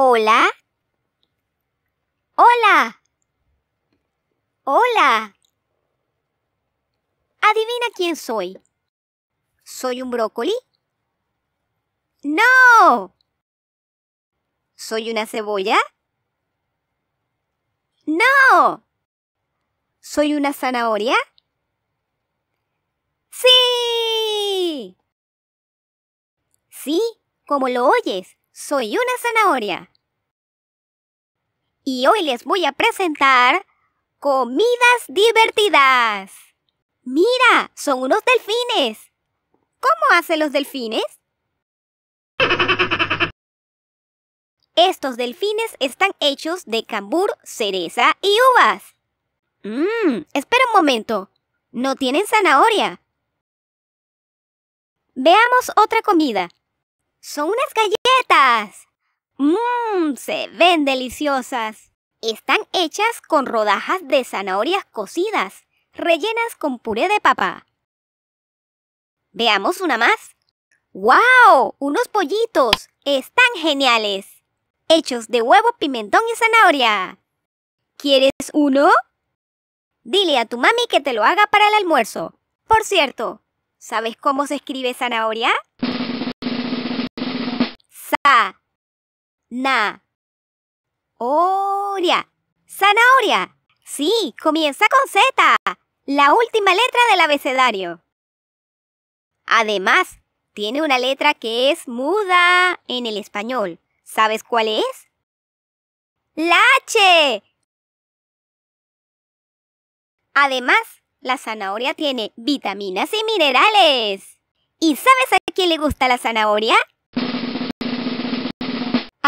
Hola. Hola. Hola. Adivina quién soy. ¿Soy un brócoli? No. ¿Soy una cebolla? No. ¿Soy una zanahoria? Sí. Sí, como lo oyes soy una zanahoria. Y hoy les voy a presentar comidas divertidas. Mira, son unos delfines. ¿Cómo hacen los delfines? Estos delfines están hechos de cambur, cereza y uvas. Mmm, espera un momento. No tienen zanahoria. Veamos otra comida. Son unas galletas. Mmm, se ven deliciosas. Están hechas con rodajas de zanahorias cocidas, rellenas con puré de papa. Veamos una más. ¡Wow! Unos pollitos. Están geniales. Hechos de huevo, pimentón y zanahoria. ¿Quieres uno? Dile a tu mami que te lo haga para el almuerzo. Por cierto, ¿sabes cómo se escribe zanahoria? na. Oria. Zanahoria. Sí, comienza con Z, la última letra del abecedario. Además, tiene una letra que es muda en el español. ¿Sabes cuál es? La H. Además, la zanahoria tiene vitaminas y minerales. ¿Y sabes a quién le gusta la zanahoria?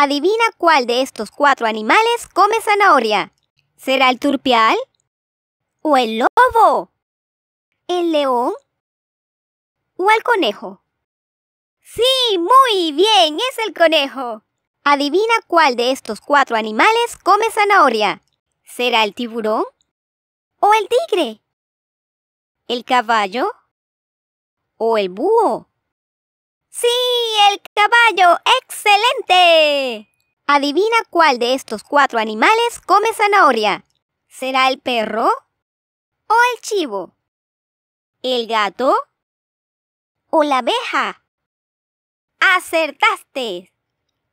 Adivina cuál de estos cuatro animales come zanahoria. ¿Será el turpial? ¿O el lobo? ¿El león? ¿O el conejo? Sí, muy bien, es el conejo. Adivina cuál de estos cuatro animales come zanahoria. ¿Será el tiburón? ¿O el tigre? ¿El caballo? ¿O el búho? ¡Sí, el caballo! ¡Excelente! Adivina cuál de estos cuatro animales come zanahoria. ¿Será el perro? ¿O el chivo? ¿El gato? ¿O la abeja? ¡Acertaste!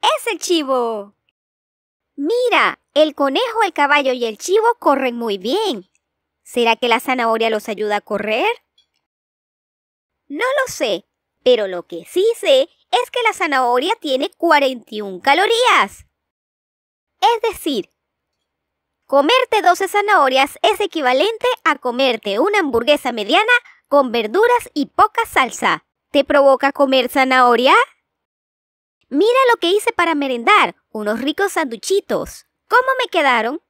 ¡Es el chivo! Mira, el conejo, el caballo y el chivo corren muy bien. ¿Será que la zanahoria los ayuda a correr? No lo sé, pero lo que sí sé es que la zanahoria tiene 41 calorías. Es decir, comerte 12 zanahorias es equivalente a comerte una hamburguesa mediana con verduras y poca salsa. ¿Te provoca comer zanahoria? Mira lo que hice para merendar, unos ricos sanduchitos. ¿Cómo me quedaron?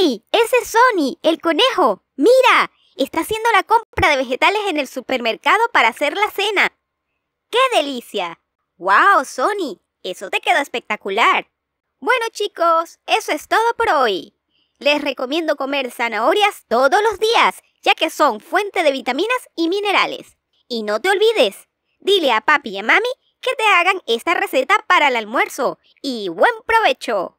¡Ey! Ese es Sony, el conejo. Mira, está haciendo la compra de vegetales en el supermercado para hacer la cena. ¡Qué delicia! ¡Wow, Sony! Eso te queda espectacular. Bueno chicos, eso es todo por hoy. Les recomiendo comer zanahorias todos los días, ya que son fuente de vitaminas y minerales. Y no te olvides, dile a papi y a mami que te hagan esta receta para el almuerzo. Y buen provecho.